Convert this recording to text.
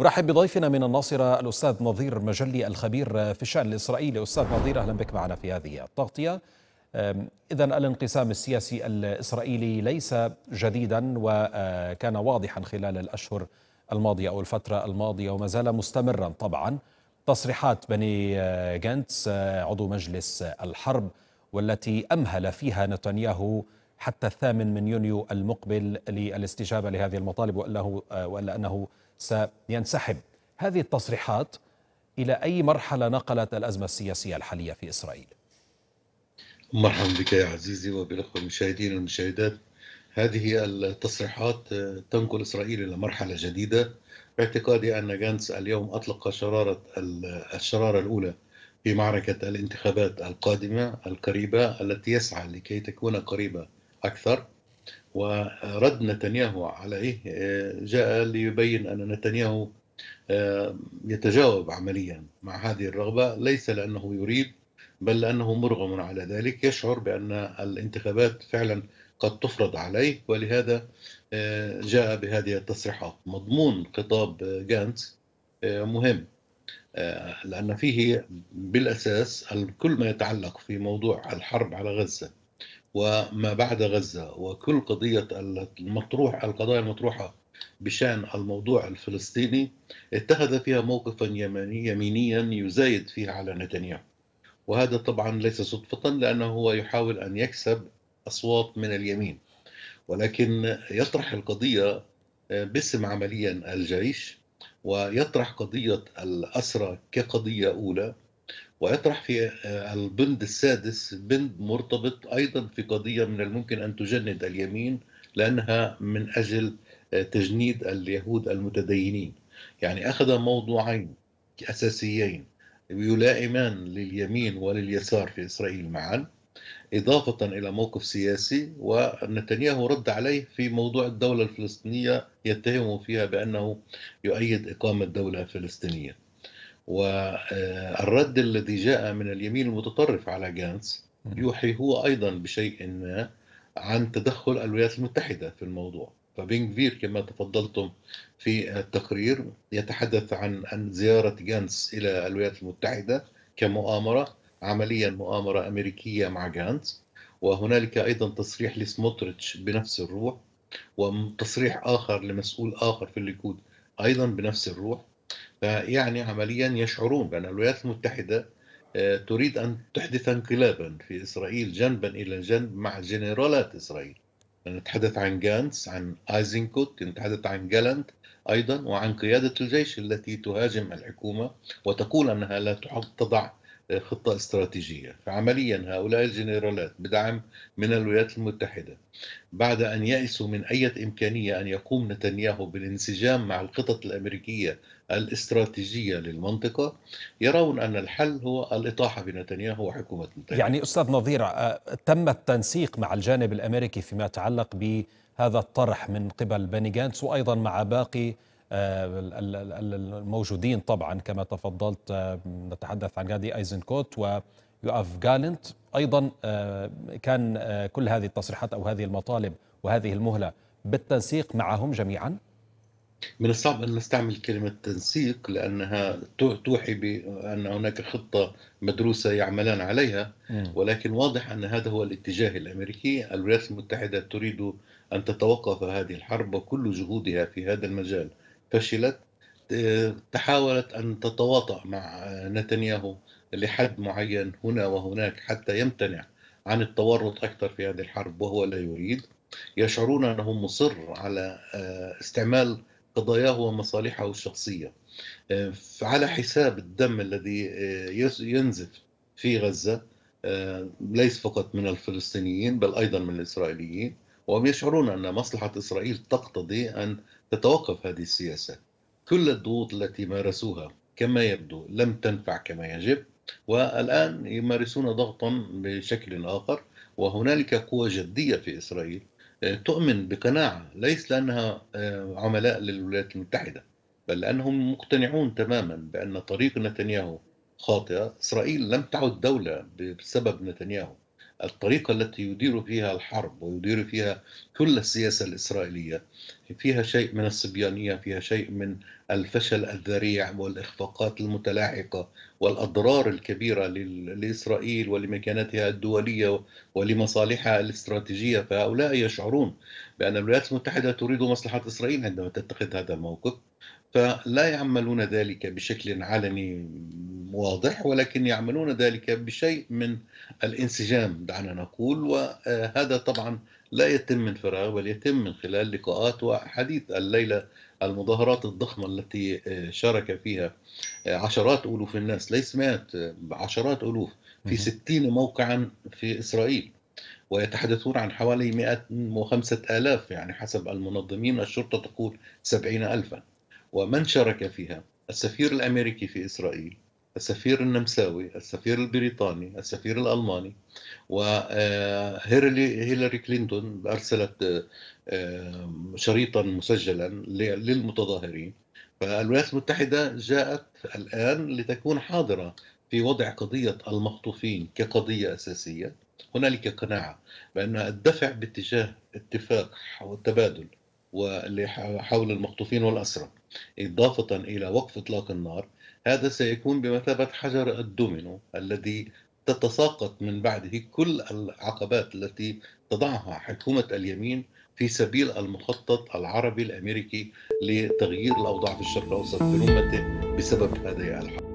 ارحب بضيفنا من الناصرة الأستاذ نظير مجلي الخبير في الشأن الإسرائيلي أستاذ نظير أهلا بك معنا في هذه التغطية إذا الانقسام السياسي الإسرائيلي ليس جديدا وكان واضحا خلال الأشهر الماضية أو الفترة الماضية وما زال مستمرا طبعا تصريحات بني آه، جانتس آه، عضو مجلس الحرب والتي أمهل فيها نتنياهو حتى الثامن من يونيو المقبل للاستجابة لهذه المطالب وألا آه، أنه سينسحب هذه التصريحات إلى أي مرحلة نقلت الأزمة السياسية الحالية في إسرائيل؟ مرحبا بك يا عزيزي وبالأخوة المشاهدين والمشاهدات هذه التصريحات تنقل إسرائيل إلى مرحلة جديدة باعتقادي أن جانس اليوم أطلق شرارة الشرارة الأولى في معركة الانتخابات القادمة القريبة التي يسعى لكي تكون قريبة أكثر ورد نتنياهو عليه إيه، آه، جاء ليبين أن نتنياهو آه، يتجاوب عمليا مع هذه الرغبة ليس لأنه يريد بل لأنه مرغم على ذلك يشعر بأن الانتخابات فعلا قد تفرض عليه ولهذا آه، جاء بهذه التصريحات مضمون خطاب جانس مهم لأن فيه بالأساس كل ما يتعلق في موضوع الحرب على غزة وما بعد غزة وكل قضية المطروح القضايا المطروحة بشأن الموضوع الفلسطيني اتخذ فيها موقفا يمينيا يزايد فيها على نتنياهو وهذا طبعا ليس صدفة لأنه هو يحاول أن يكسب أصوات من اليمين ولكن يطرح القضية آه، باسم عمليا الجيش ويطرح قضية الأسرة كقضية أولى ويطرح في آه، البند السادس بند مرتبط أيضا في قضية من الممكن أن تجند اليمين لأنها من أجل آه، تجنيد اليهود المتدينين يعني أخذ موضوعين أساسيين يلائمان لليمين ولليسار في إسرائيل معا إضافة إلى موقف سياسي ونتنياهو رد عليه في موضوع الدولة الفلسطينية يتهم فيها بأنه يؤيد إقامة دولة فلسطينية والرد الذي جاء من اليمين المتطرف على جانس يوحي هو أيضا بشيء ما عن تدخل الولايات المتحدة في الموضوع فبينغفير كما تفضلتم في التقرير يتحدث عن عن زيارة جانس إلى الولايات المتحدة كمؤامرة عمليا مؤامرة أمريكية مع جانس وهنالك أيضا تصريح لسموتريتش بنفس الروح وتصريح آخر لمسؤول آخر في الليكود أيضا بنفس الروح يعني عمليا يشعرون بأن الولايات المتحدة آه، تريد أن تحدث انقلابا في إسرائيل جنبا إلى جنب مع جنرالات إسرائيل نتحدث عن جانس عن ايزنكوت نتحدث عن جالانت أيضا وعن قيادة الجيش التي تهاجم الحكومة وتقول أنها لا تضع خطة استراتيجية فعمليا هؤلاء الجنرالات بدعم من الولايات المتحدة بعد أن يأسوا من أي إمكانية أن يقوم نتنياهو بالانسجام مع الخطط الأمريكية الاستراتيجية للمنطقة يرون أن الحل هو الإطاحة بنتنياهو وحكومة نتنياهو يعني أستاذ نظير آه، تم التنسيق مع الجانب الأمريكي فيما يتعلق بهذا الطرح من قبل بني جانس وأيضا مع باقي الموجودين طبعا كما تفضلت آه، نتحدث عن غادي ايزنكوت ويؤاف جالنت ايضا آه، كان آه، كل هذه التصريحات او هذه المطالب وهذه المهله بالتنسيق معهم جميعا؟ من الصعب ان نستعمل كلمه تنسيق لانها توحي بان هناك خطه مدروسه يعملان عليها ولكن واضح ان هذا هو الاتجاه الامريكي، الولايات المتحده تريد ان تتوقف هذه الحرب وكل جهودها في هذا المجال فشلت آه، تحاولت أن تتواطأ مع آه، نتنياهو لحد معين هنا وهناك حتى يمتنع عن التورط أكثر في هذه الحرب وهو لا يريد يشعرون أنه مصر على آه، استعمال قضاياه ومصالحه الشخصية على حساب الدم الذي ينزف في غزة ليس فقط من الفلسطينيين بل أيضا من الإسرائيليين وهم يشعرون أن مصلحة إسرائيل تقتضي أن تتوقف هذه السياسة كل الضغوط التي مارسوها كما يبدو لم تنفع كما يجب والآن يمارسون ضغطا بشكل آخر وهنالك قوى جدية في إسرائيل آه، تؤمن بقناعة ليس لأنها آه، عملاء للولايات المتحدة بل لأنهم مقتنعون تماما بأن طريق نتنياهو خاطئة إسرائيل لم تعد دولة بسبب نتنياهو الطريقة التي يدير فيها الحرب ويدير فيها كل السياسة الإسرائيلية فيها شيء من الصبيانية فيها شيء من الفشل الذريع والإخفاقات المتلاحقة والأضرار الكبيرة لإسرائيل ولمكانتها الدولية ولمصالحها الاستراتيجية فهؤلاء يشعرون بأن الولايات المتحدة تريد مصلحة إسرائيل عندما تتخذ هذا الموقف فلا يعملون ذلك بشكل علني واضح ولكن يعملون ذلك بشيء من الانسجام دعنا نقول وهذا طبعا لا يتم من فراغ بل يتم من خلال لقاءات وحديث الليله المظاهرات الضخمة التي آه، شارك فيها آه، عشرات ألوف الناس ليس مئات آه، عشرات ألوف في ستين موقعا في إسرائيل ويتحدثون عن حوالي وخمسة آلاف يعني حسب المنظمين الشرطة تقول سبعين ألفا ومن شارك فيها السفير الأمريكي في إسرائيل السفير النمساوي السفير البريطاني السفير الألماني وهيرلي آه، هيلاري كلينتون أرسلت آه، آه، شريطا مسجلا للمتظاهرين فالولايات المتحدة جاءت الآن لتكون حاضرة في وضع قضية المخطوفين كقضية أساسية هنالك قناعة بأن الدفع باتجاه اتفاق والتبادل حول المخطوفين والأسرى إضافة إلى وقف إطلاق النار هذا سيكون بمثابة حجر الدومينو الذي تتساقط من بعده كل العقبات التي تضعها حكومة اليمين في سبيل المخطط العربي الأمريكي لتغيير الأوضاع في الشرق الأوسط برمته بسبب هذه الحرب